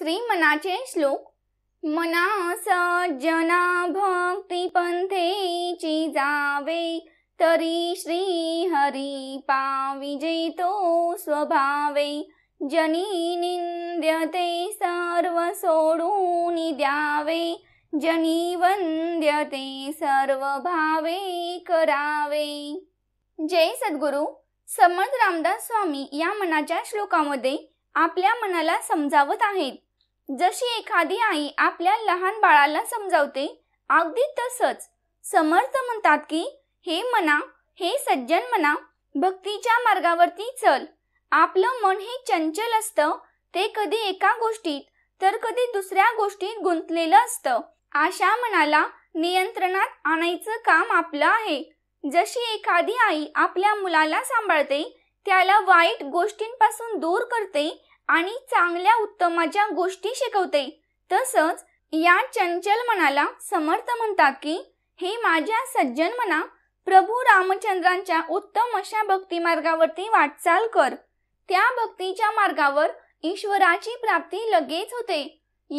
श्रीमनाचे श्लोक मनास जना भक्ती पंथेची जावे तरी श्री हरी तो स्वभावे जनी निंद्यते सर्व सोडून द्यावे जनी वंद्यते सर्व भावे करावे जय सद्गुरु समर्थ रामदास स्वामी या मनाच्या श्लोकामध्ये आपल्या मनाला समजावत आहेत जशी एखादी आई आपल्या लहान बाळाला समजावते अगदी तसंच समर्थ म्हणतात की हे मना हे सज्जन मना भक्तीच्या मार्गावरती चल आपलं मन हे चंचल असतं ते कधी एका गोष्टीत तर कधी दुसऱ्या गोष्टीत गुंतलेलं असतं अशा मनाला नियंत्रणात आणायचं काम आपलं आहे जशी एखादी आई आपल्या मुलाला सांभाळते त्याला वाईट गोष्टींपासून दूर करते आणि चांगल्या उत्तमाच्या गोष्टी शिकवते तसंच या चंचल मनाला समर्थ म्हणतात की हे माझ्या सज्जन मना प्रभू रामचंद्रांच्या उत्तम अशा भक्ती मार्गावरती वाटचाल कर त्या भक्तीच्या मार्गावर ईश्वराची प्राप्ती लगेच होते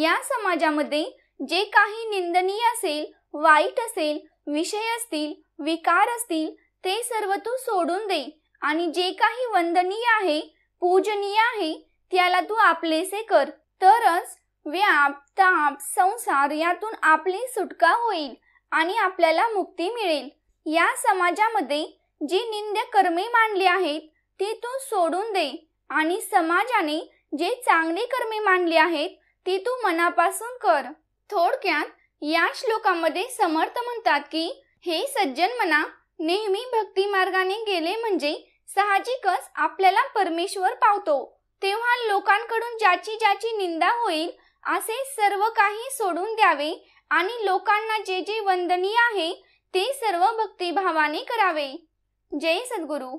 या समाजामध्ये जे काही निंदनीय असेल वाईट असेल विषय असतील विकार असतील ते सर्व तू सोडून दे आणि जे काही वंदनीय आहे पूजनीय आहे त्याला तू आपलेसे कर तरच व्याप ताप संसार यातून आपली सुटका होईल आणि आपल्याला मुक्ती मिळेल या समाजामध्ये जी निंद्य कर्मे मांडली आहेत ती तू सोडून दे आणि समाजाने जे चांगली कर्मे मांडली आहेत ती तू मनापासून कर थोडक्यात या श्लोकामध्ये समर्थ म्हणतात की हे सज्जन मना नेहमी भक्ती मार्गाने गेले म्हणजे साहजिकच आपल्याला परमेश्वर पावतो तेव्हा लोकांकडून ज्याची ज्याची निंदा होईल असे सर्व काही सोडून द्यावे आणि लोकांना जे जे वंदनीय आहे ते सर्व भक्तिभावाने करावे जय सद्गुरू